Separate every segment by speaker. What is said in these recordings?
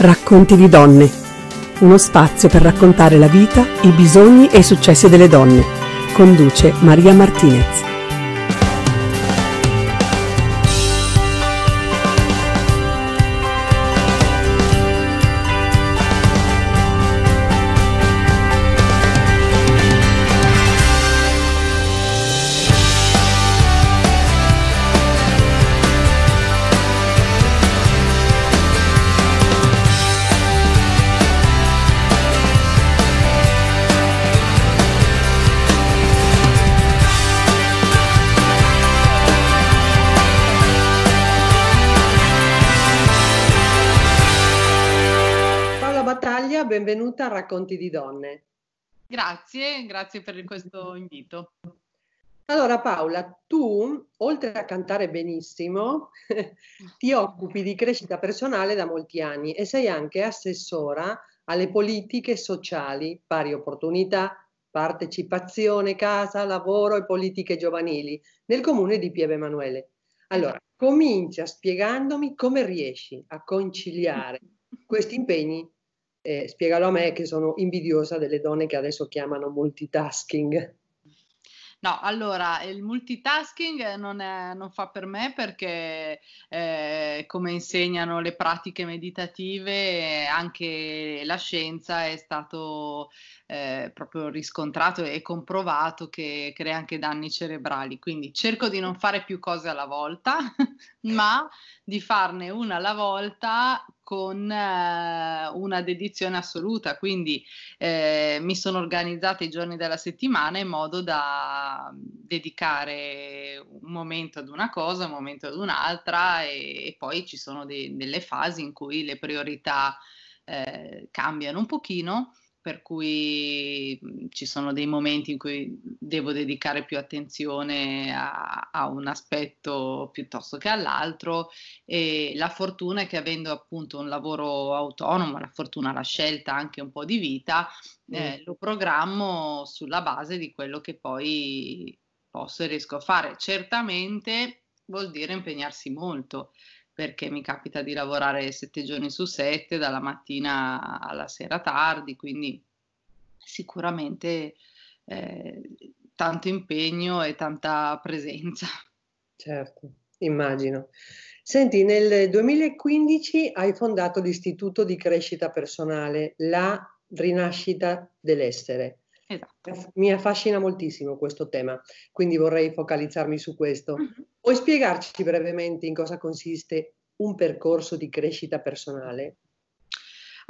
Speaker 1: Racconti di donne. Uno spazio per raccontare la vita, i bisogni e i successi delle donne. Conduce Maria Martinez. benvenuta a Racconti di Donne.
Speaker 2: Grazie, grazie per questo invito.
Speaker 1: Allora Paola, tu, oltre a cantare benissimo, ti occupi di crescita personale da molti anni e sei anche assessora alle politiche sociali, pari opportunità, partecipazione, casa, lavoro e politiche giovanili nel comune di Pieve Emanuele. Allora, esatto. comincia spiegandomi come riesci a conciliare questi impegni eh, spiegalo a me che sono invidiosa delle donne che adesso chiamano multitasking.
Speaker 2: No, allora il multitasking non, è, non fa per me perché, eh, come insegnano le pratiche meditative, anche la scienza è stato eh, proprio riscontrato e comprovato che crea anche danni cerebrali. Quindi cerco di non fare più cose alla volta, ma di farne una alla volta con eh, una dedizione assoluta, quindi eh, mi sono organizzata i giorni della settimana in modo da dedicare un momento ad una cosa, un momento ad un'altra e, e poi ci sono de- delle fasi in cui le priorità eh, cambiano un pochino per cui mhmm, ci sono dei momenti in cui devo dedicare più attenzione a, a un aspetto piuttosto che all'altro e la fortuna è che avendo appunto un lavoro autonomo, la fortuna, la scelta anche un po' di vita, eh, mm. lo programmo sulla base di quello che poi posso e riesco a fare. Certamente vuol dire impegnarsi molto perché mi capita di lavorare sette giorni su sette, dalla mattina alla sera tardi, quindi sicuramente
Speaker 1: eh, tanto impegno e tanta presenza. Certo, immagino. Senti, nel 2015 hai fondato l'Istituto di Crescita Personale, la Rinascita dell'Essere. Esatto. Mi affascina moltissimo questo tema, quindi vorrei focalizzarmi su questo. Mm-hmm. Puoi spiegarci brevemente in cosa consiste un percorso di crescita personale?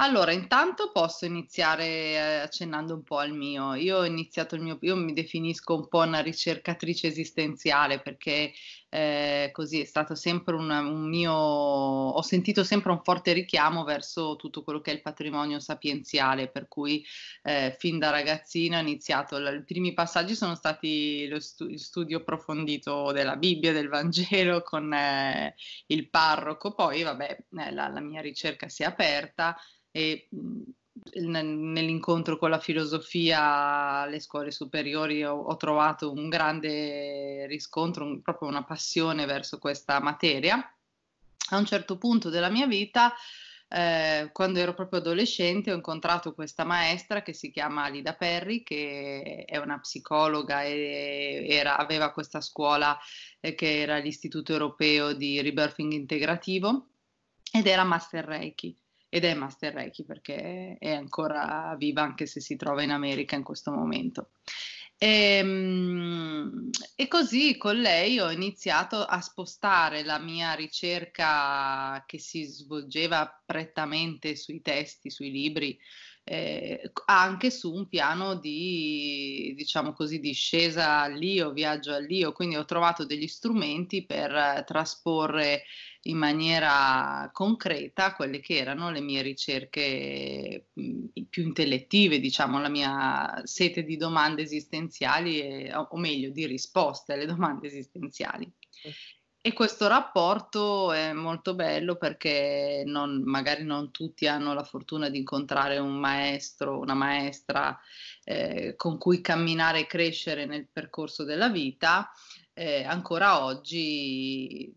Speaker 2: Allora, intanto posso iniziare eh, accennando un po' al mio. Io ho iniziato il mio, io mi definisco un po' una ricercatrice esistenziale perché eh, così è stato sempre un, un, mio, ho sentito sempre un forte richiamo verso tutto quello che è il patrimonio sapienziale, per cui eh, fin da ragazzino ho iniziato, i primi passaggi sono stati lo stu- studio approfondito della Bibbia, del Vangelo con eh, il parroco, poi vabbè eh, la, la mia ricerca si è aperta e mh, mm, nell'incontro con la filosofia alle scuole superiori ho, ho trovato un grande riscontro, un, proprio una passione verso questa materia. A un certo punto della mia vita, eh, quando ero proprio adolescente, ho incontrato questa maestra che si chiama Lida Perry, che è una psicologa e era, aveva questa scuola eh, che era l'Istituto Europeo di Rebirthing Integrativo ed era Master Reiki ed è Master Reiki perché è ancora viva anche se si trova in America in questo momento. E, ehm, e, così con lei ho iniziato a spostare la mia ricerca che si svolgeva prettamente sui testi, sui libri, eh, anche su un piano di, diciamo così, discesa scesa all'io, viaggio all'io, quindi ho trovato degli strumenti per eh, trasporre in maniera concreta quelle che erano le mie ricerche mm, più intellettive, diciamo, la mia sete di domande esistenziali, e, o, o meglio di risposte alle domande esistenziali. E questo rapporto è molto bello perché non, magari non tutti hanno la fortuna di incontrare un maestro, una maestra eh, con cui camminare e crescere nel percorso della vita. Eh, ancora oggi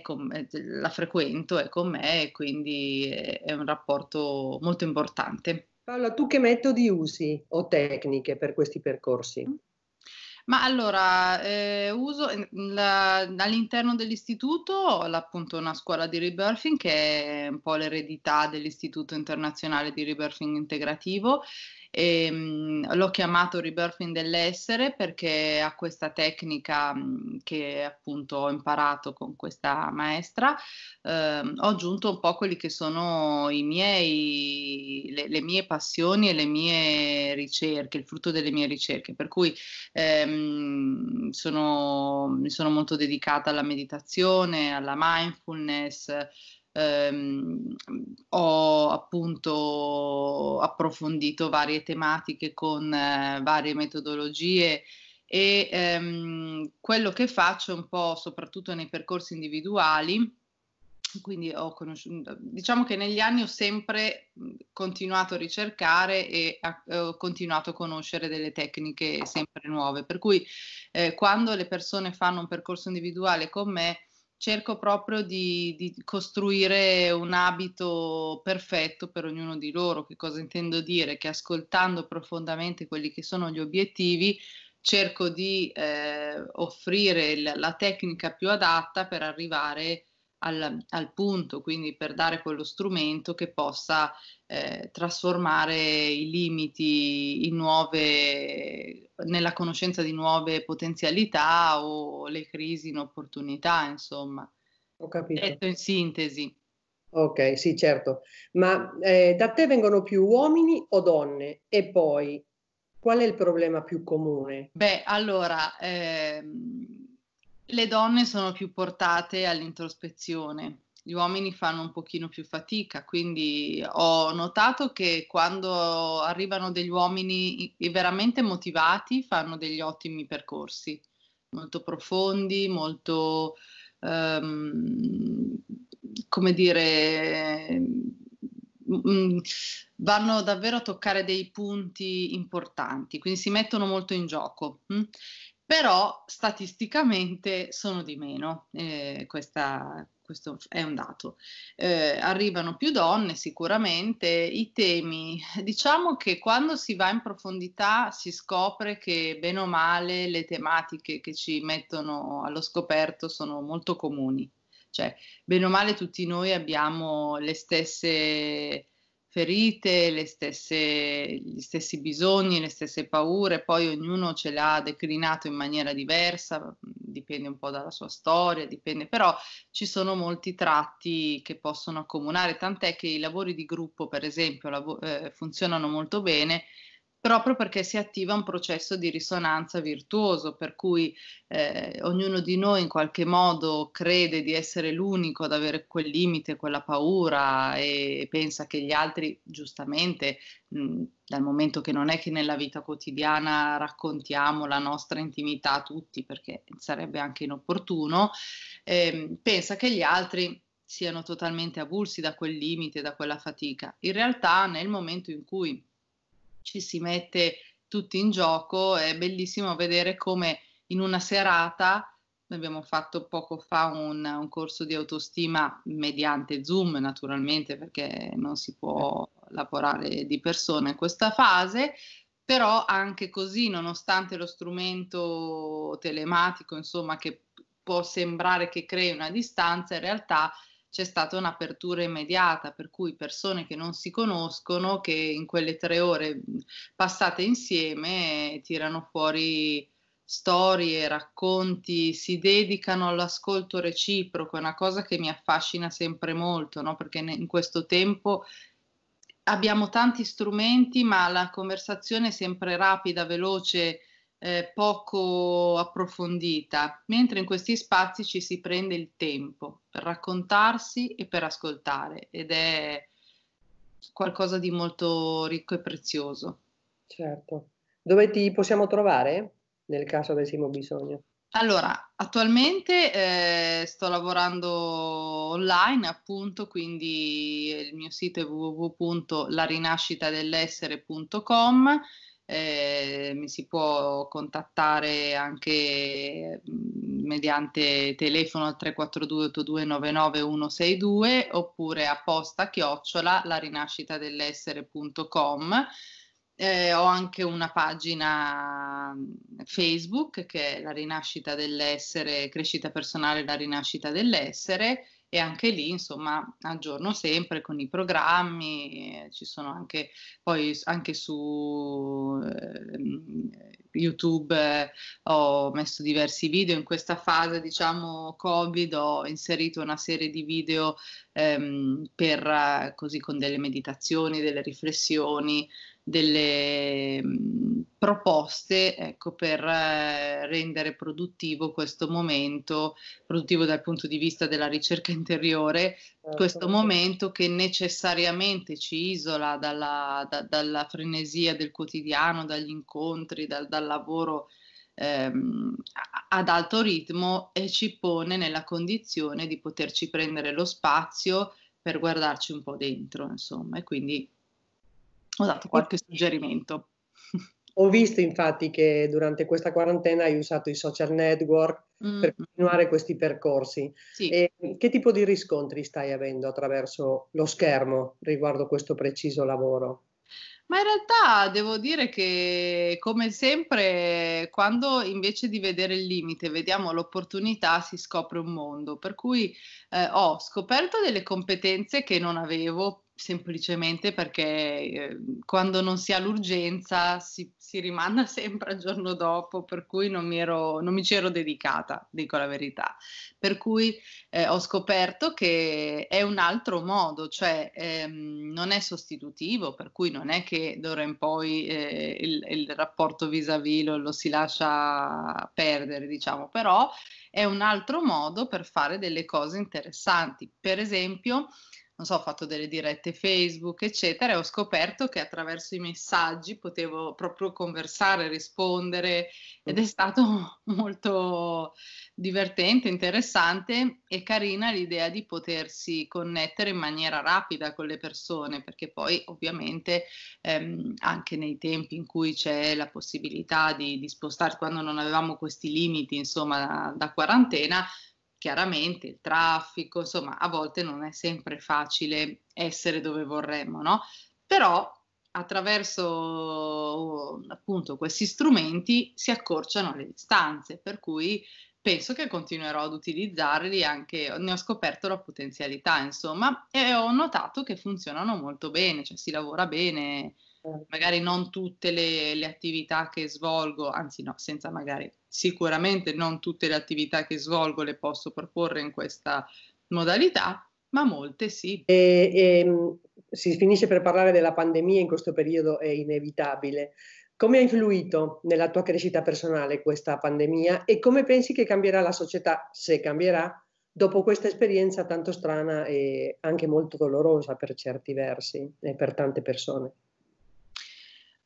Speaker 2: con, la frequento, è con me e quindi
Speaker 1: è un rapporto molto importante. Paola, tu che metodi usi o tecniche per questi percorsi?
Speaker 2: Ma allora, eh, uso eh, la, all'interno dell'istituto appunto una scuola di rebirthing che è un po' l'eredità dell'Istituto Internazionale di Rebirthing Integrativo e, ehm, mh, l'ho chiamato rebirthing dell'essere perché ha questa tecnica mh, mhmm, che appunto ho imparato con questa maestra. Eh, ho aggiunto un po' quelli che sono i miei, le, le, mie passioni e le mie ricerche, il frutto delle mie ricerche, per cui ehm, sono, mi sono molto dedicata alla meditazione, alla mindfulness ehm, ho appunto approfondito varie tematiche con eh, varie metodologie e ehm, quello che faccio un po' soprattutto nei percorsi individuali quindi ho conosciuto, diciamo che negli anni ho sempre mhmm, continuato a ricercare e eh, ho continuato a conoscere delle tecniche sempre nuove, per cui eh, quando le persone fanno un percorso individuale con me cerco proprio di, di, costruire un abito perfetto per ognuno di loro. Che cosa intendo dire? Che ascoltando profondamente quelli che sono gli obiettivi, cerco di eh, offrire la, la tecnica più adatta per arrivare al, al, punto, quindi per dare quello strumento che possa eh, trasformare i limiti in nuove, nella conoscenza di nuove potenzialità o le crisi in opportunità, insomma. Ho capito. Detto in sintesi.
Speaker 1: Ok, sì, certo. Ma eh, da te vengono più uomini o donne? E poi, qual è il problema più comune? Beh, allora... Ehm
Speaker 2: le donne sono più portate all'introspezione, gli uomini fanno un pochino più fatica, quindi ho notato che quando arrivano degli uomini veramente motivati fanno degli ottimi percorsi, molto profondi, molto, um, come dire, mm, mm, vanno davvero a toccare dei punti importanti, quindi si mettono molto in gioco. Mm però statisticamente sono di meno, eh, questa, questo è un dato. Eh, arrivano più donne sicuramente, i temi, diciamo che quando si va in profondità si scopre che bene o male le tematiche che ci mettono allo scoperto sono molto comuni, cioè bene o male tutti noi abbiamo le stesse ferite, le stesse, gli stessi bisogni, le stesse paure, poi ognuno ce l'ha declinato in maniera diversa, dipende un po' dalla sua storia, dipende, però ci sono molti tratti che possono accomunare, tant'è che i lavori di gruppo, per esempio, lav- eh, funzionano molto bene proprio perché si attiva un processo di risonanza virtuoso, per cui eh, ognuno di noi in qualche modo crede di essere l'unico ad avere quel limite, quella paura e pensa che gli altri, giustamente, mh, dal momento che non è che nella vita quotidiana raccontiamo la nostra intimità a tutti, perché sarebbe anche inopportuno, eh, pensa che gli altri siano totalmente avulsi da quel limite, da quella fatica. In realtà nel momento in cui ci si mette tutti in gioco, è bellissimo vedere come in una serata, abbiamo fatto poco fa un, un corso di autostima mediante Zoom naturalmente perché non si può lavorare di persona in questa fase, però anche così nonostante lo strumento telematico insomma che può sembrare che crei una distanza, in realtà c'è stata un'apertura immediata, per cui persone che non si conoscono, che in quelle tre ore passate insieme eh, tirano fuori storie, racconti, si dedicano all'ascolto reciproco, è una cosa che mi affascina sempre molto, no? perché in questo tempo abbiamo tanti strumenti, ma la conversazione è sempre rapida, veloce, eh, poco approfondita, mentre in questi spazi ci si prende il tempo per raccontarsi e per ascoltare ed è qualcosa di molto ricco e prezioso.
Speaker 1: Certo. Dove ti possiamo trovare nel caso avessimo bisogno? Allora, attualmente
Speaker 2: eh, sto lavorando online, appunto, quindi il mio sito è www.larinascitadell'essere.com eh, mi si può contattare anche mm, mediante telefono al 342 8299 oppure a posta chiocciola larinascitadellessere.com. Eh, ho anche una pagina mm, Facebook che è la rinascita dell'essere, crescita personale, la rinascita dell'essere e anche lì insomma aggiorno sempre con i programmi, eh, ci sono anche poi anche su eh, YouTube eh, ho messo diversi video, in questa fase diciamo Covid ho inserito una serie di video ehm, per, eh, così con delle meditazioni, delle riflessioni delle mm, proposte ecco, per eh, rendere produttivo questo momento, produttivo dal punto di vista della ricerca interiore,
Speaker 1: certo. questo momento
Speaker 2: che necessariamente ci isola dalla, da, dalla frenesia del quotidiano, dagli incontri, dal, dal lavoro ehm, ad alto ritmo e ci pone nella condizione di poterci prendere lo spazio per guardarci un po' dentro, insomma, e quindi ho dato esatto, qualche suggerimento.
Speaker 1: Ho visto infatti che durante questa quarantena hai usato i social network mm. per mm-hmm. continuare questi percorsi. Sì. che tipo di riscontri stai avendo attraverso lo schermo riguardo questo preciso lavoro?
Speaker 2: Ma in realtà devo dire che, come sempre, quando invece di vedere il limite vediamo l'opportunità, si scopre un mondo. Per cui eh, ho scoperto delle competenze che non avevo semplicemente perché eh, quando non si ha l'urgenza si, si, rimanda sempre al giorno dopo, per cui non mi, ero, non mi ci ero dedicata, dico la verità. Per cui eh, ho scoperto che è un altro modo, cioè ehm, non è sostitutivo, per cui non è che d'ora in poi eh, il, il, rapporto vis-à-vis lo, lo si lascia perdere, diciamo, però è un altro modo per fare delle cose interessanti. Per esempio, non so, ho fatto delle dirette Facebook, eccetera, e ho scoperto che attraverso i messaggi potevo proprio conversare, rispondere ed è stato molto divertente, interessante e carina l'idea di potersi connettere in maniera rapida con le persone, perché poi ovviamente ehm, anche nei tempi in cui c'è la possibilità di, di spostarsi, quando non avevamo questi limiti, insomma, da, da quarantena, chiaramente il traffico, insomma, a volte non è sempre facile essere dove vorremmo, no? Però attraverso uh, appunto questi strumenti si accorciano le distanze, per cui penso che continuerò ad utilizzarli anche, ne ho scoperto la potenzialità, insomma, e ho notato che funzionano molto bene, cioè si lavora bene Certo. magari non tutte le, le, attività che svolgo, anzi no, senza magari, sicuramente non tutte le attività che svolgo le posso proporre in questa modalità,
Speaker 1: ma molte sì. E, e, mm, si finisce per parlare della pandemia, in questo periodo è inevitabile. Come ha influito nella tua crescita personale questa pandemia e come pensi che cambierà la società, se cambierà, dopo questa esperienza tanto strana e anche molto dolorosa per certi versi e per tante persone?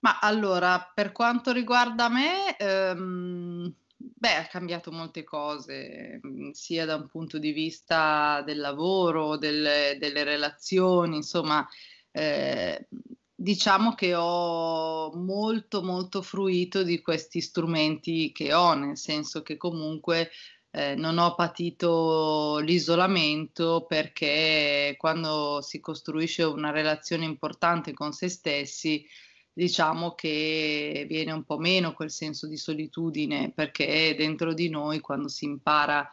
Speaker 1: Ma allora, per
Speaker 2: quanto riguarda me, ehm, beh, ha cambiato molte cose, mm, sia da un punto di vista del lavoro, del, delle relazioni, insomma, eh, diciamo che ho molto molto fruito di questi strumenti che ho, nel senso che comunque eh, non ho patito l'isolamento perché quando si costruisce una relazione importante con se stessi, diciamo che viene un po' meno quel senso di solitudine perché dentro di noi quando si impara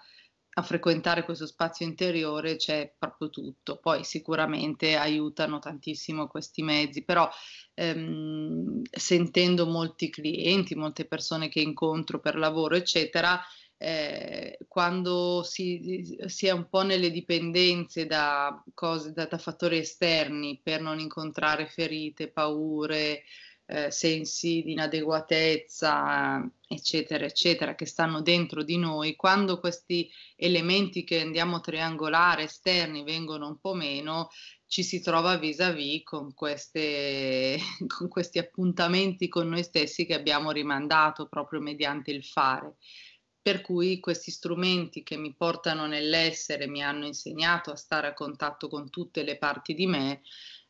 Speaker 2: a frequentare questo spazio interiore c'è proprio tutto, poi sicuramente aiutano tantissimo questi mezzi, però ehm, sentendo molti clienti, molte persone che incontro per lavoro, eccetera, eh, quando si, si, è un po' nelle dipendenze da, cose, da, da fattori esterni per non incontrare ferite, paure, eh, sensi di inadeguatezza, eccetera, eccetera, che stanno dentro di noi, quando questi elementi che andiamo a triangolare esterni vengono un po' meno, ci si trova vis-à-vis con, queste, con questi appuntamenti con noi stessi che abbiamo rimandato proprio mediante il fare per cui questi strumenti che mi portano nell'essere, mi hanno insegnato a stare a contatto con tutte le parti di me,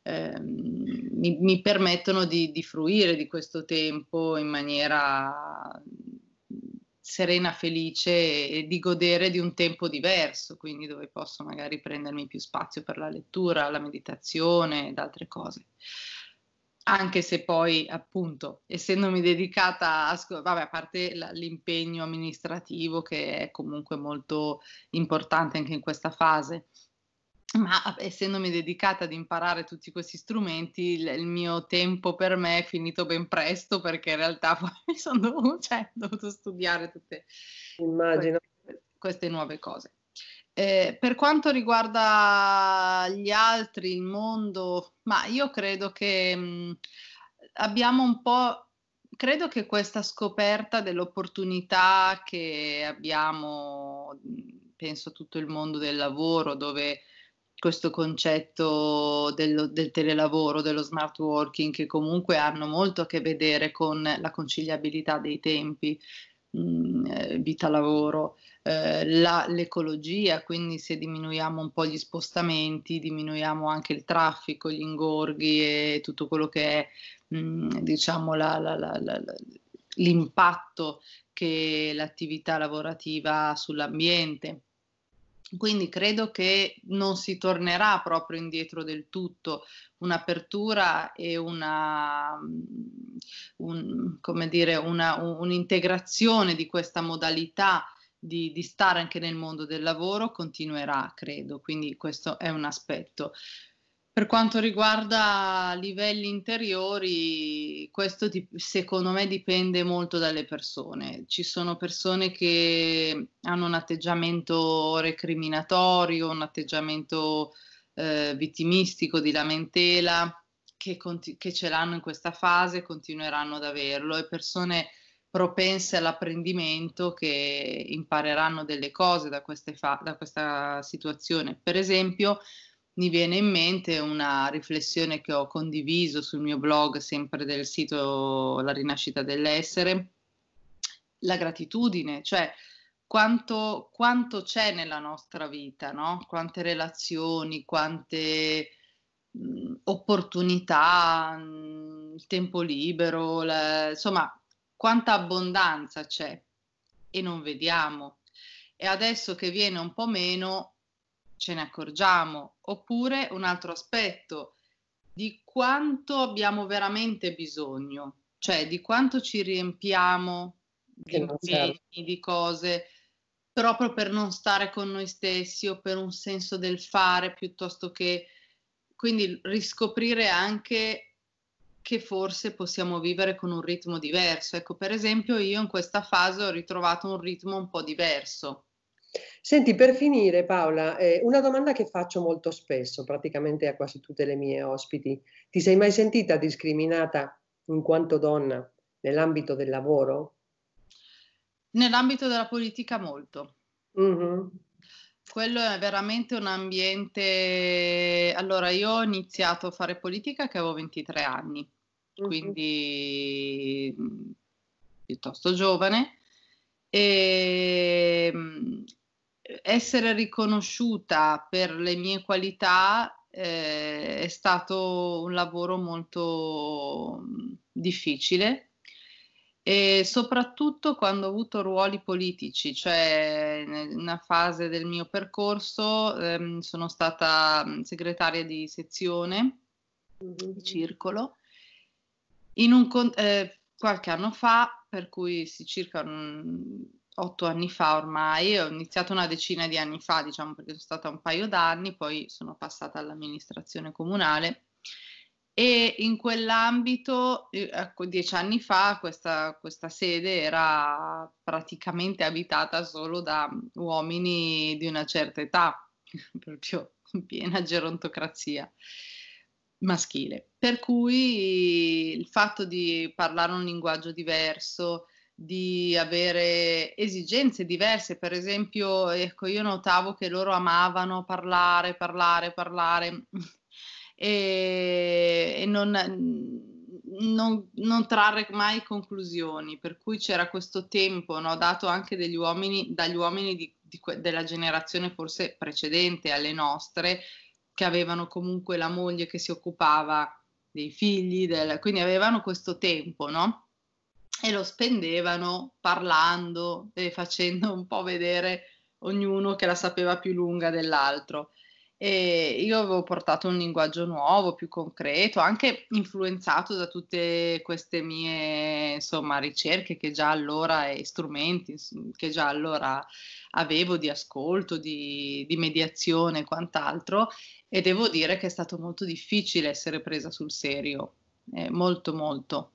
Speaker 2: eh, mi, mi, permettono di, di, fruire di questo tempo in maniera serena, felice e, e di godere di un tempo diverso, quindi dove posso magari prendermi più spazio per la lettura, la meditazione ed altre cose anche se poi appunto essendomi dedicata a, vabbè, a parte l'impegno amministrativo che è comunque molto importante anche in questa fase, ma essendomi dedicata ad imparare tutti questi strumenti, il, il, mio tempo per me è finito ben presto perché in realtà poi mi sono dovuto, cioè, dovuto studiare tutte Immagino. queste, queste nuove cose. Eh, per quanto riguarda gli altri, il mondo, ma io credo che mh, mm, abbiamo un po', credo che questa scoperta dell'opportunità che abbiamo, mm, penso tutto il mondo del lavoro, dove questo concetto dello, del telelavoro, dello smart working, che comunque hanno molto a che vedere con la conciliabilità dei tempi. Mhmm, eh, vita-lavoro, eh, la, l'ecologia, quindi se diminuiamo un po' gli spostamenti, diminuiamo anche il traffico, gli ingorghi e tutto quello che è mh, mhmm, diciamo la, la, l'impatto che l'attività lavorativa ha sull'ambiente. Quindi credo che non si tornerà proprio indietro del tutto, un'apertura e una, mm, un, dire, una, un'integrazione di questa modalità di, di stare anche nel mondo del lavoro continuerà, credo, quindi questo è un aspetto. Per quanto riguarda livelli interiori, questo ti, secondo me dipende molto dalle persone. Ci sono persone che hanno un atteggiamento recriminatorio, un atteggiamento eh, vittimistico, di lamentela, che, conti- che ce l'hanno in questa fase e continueranno ad averlo, e persone propense all'apprendimento che impareranno delle cose da, fa- da questa situazione. Per esempio, mi viene in mente una riflessione che ho condiviso sul mio blog, sempre del sito La rinascita dell'essere, la gratitudine, cioè quanto, quanto c'è nella nostra vita, no? quante relazioni, quante mh, opportunità, mh, il tempo libero, la, insomma, quanta abbondanza c'è e non vediamo. E adesso che viene un po' meno, ce ne accorgiamo, oppure un altro aspetto di quanto abbiamo veramente bisogno, cioè di quanto ci riempiamo di impegni, di cose, proprio per non stare con noi stessi o per un senso del fare piuttosto che... Quindi riscoprire anche che forse possiamo vivere con un ritmo diverso. Ecco, per esempio, io in questa fase ho ritrovato un ritmo un po' diverso
Speaker 1: Senti, per finire Paola, eh, una domanda che faccio molto spesso, praticamente a quasi tutte le mie ospiti. Ti sei mai sentita discriminata in quanto donna nell'ambito del lavoro?
Speaker 2: Nell'ambito della politica molto. Mm-hmm. Quello è veramente un ambiente... Allora, io ho iniziato a fare politica che avevo 23 anni, mm-hmm. quindi mm, piuttosto giovane. E, ehm, essere riconosciuta per le mie qualità eh, è stato un lavoro molto difficile e soprattutto quando ho avuto ruoli politici, cioè in una fase del mio percorso ehm, sono stata segretaria di sezione mm-hmm. di circolo in un, eh, qualche anno fa, per cui si circa un, otto anni fa ormai, ho iniziato una decina di anni fa, diciamo perché sono stata un paio d'anni, poi sono passata all'amministrazione comunale e in quell'ambito, eh, ecco, dieci anni fa, questa, questa, sede era praticamente abitata solo da mm, uomini di una certa età, proprio piena gerontocrazia maschile. Per cui il fatto di parlare un linguaggio diverso, di avere esigenze diverse, per esempio, ecco, io notavo che loro amavano parlare, parlare, parlare e, e non, non, non, trarre mai conclusioni, per cui c'era questo tempo no, dato anche dagli uomini, dagli uomini di, di della generazione forse precedente alle nostre, che avevano comunque la moglie che si occupava dei figli, del, quindi avevano questo tempo, no? e lo spendevano parlando e facendo un po' vedere ognuno che la sapeva più lunga dell'altro. E io avevo portato un linguaggio nuovo, più concreto, anche influenzato da tutte queste mie insomma, ricerche che già allora e strumenti che già allora avevo di ascolto, di, di mediazione e quant'altro. E devo dire che è stato molto difficile essere presa sul serio, eh, molto molto.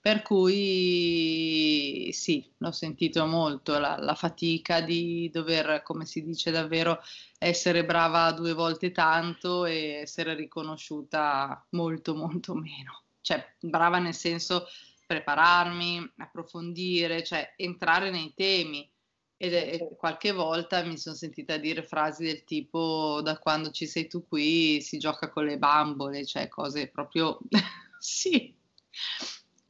Speaker 2: Per cui sì, l'ho sentito molto la, la, fatica di dover, come si dice davvero, essere brava due volte tanto e essere riconosciuta molto molto meno. Cioè, brava nel senso prepararmi, approfondire, cioè entrare nei temi. Ed è, certo. qualche volta mi sono sentita dire frasi del tipo da quando ci sei tu qui si gioca con le bambole, cioè cose proprio sì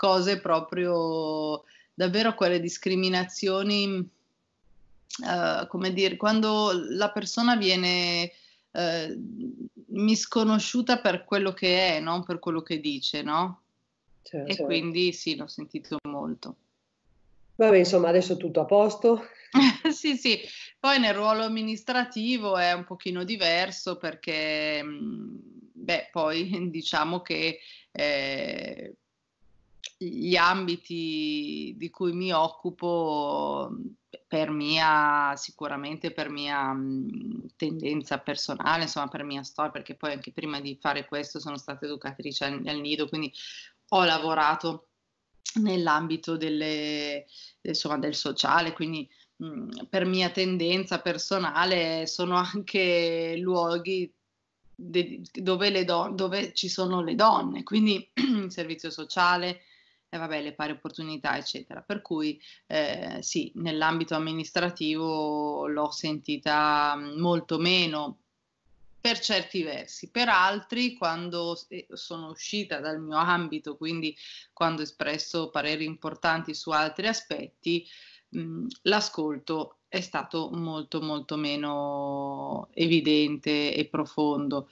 Speaker 2: cose proprio davvero quelle discriminazioni, uh, come dire, quando la persona viene uh, misconosciuta per quello che è, non per quello che dice, no?
Speaker 1: Certo, e certo. quindi
Speaker 2: sì, l'ho sentito
Speaker 1: molto. Vabbè, insomma, adesso tutto a posto.
Speaker 2: sì, sì. Poi nel ruolo amministrativo è un pochino diverso perché, mm, beh, poi diciamo che eh, gli ambiti di cui mi occupo per mia sicuramente per mia mm, tendenza personale, insomma per mia storia, perché poi anche prima di fare questo sono stata educatrice al, al nido, quindi ho lavorato nell'ambito delle, insomma, del sociale, quindi mh, mm, per mia tendenza personale sono anche luoghi de- dove, do- dove, ci sono le donne, quindi il servizio sociale, e vabbè, le pari opportunità, eccetera. Per cui eh, sì, nell'ambito amministrativo l'ho sentita mm, molto meno per certi versi, per altri quando eh, sono uscita dal mio ambito, quindi quando ho espresso pareri importanti su altri aspetti, mh, mm, l'ascolto è stato molto molto meno evidente e profondo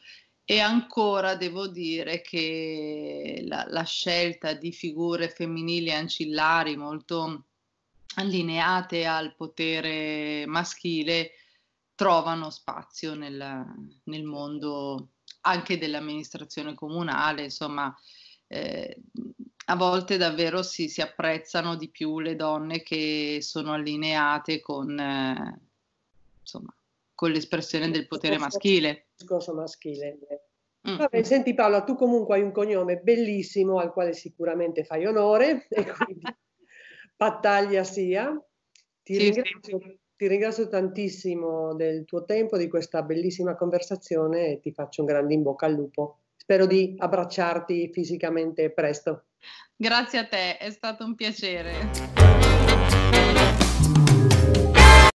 Speaker 2: e ancora devo dire che la, la scelta di figure femminili ancillari molto allineate al potere maschile trovano spazio nel, nel mondo anche dell'amministrazione comunale, insomma, eh, a volte davvero si, si, apprezzano di più le donne che sono allineate con... Eh, con l'espressione del potere maschile. Il
Speaker 1: Discorso maschile. Mm. Vabbè, senti Paola, tu comunque hai un cognome bellissimo al quale sicuramente fai onore e quindi battaglia sia. Ti, sì, ringrazio, sì. ti, ringrazio, tantissimo del tuo tempo, di questa bellissima conversazione e ti faccio un grande in bocca al lupo. Spero di abbracciarti fisicamente presto.
Speaker 2: Grazie a te, è stato un piacere.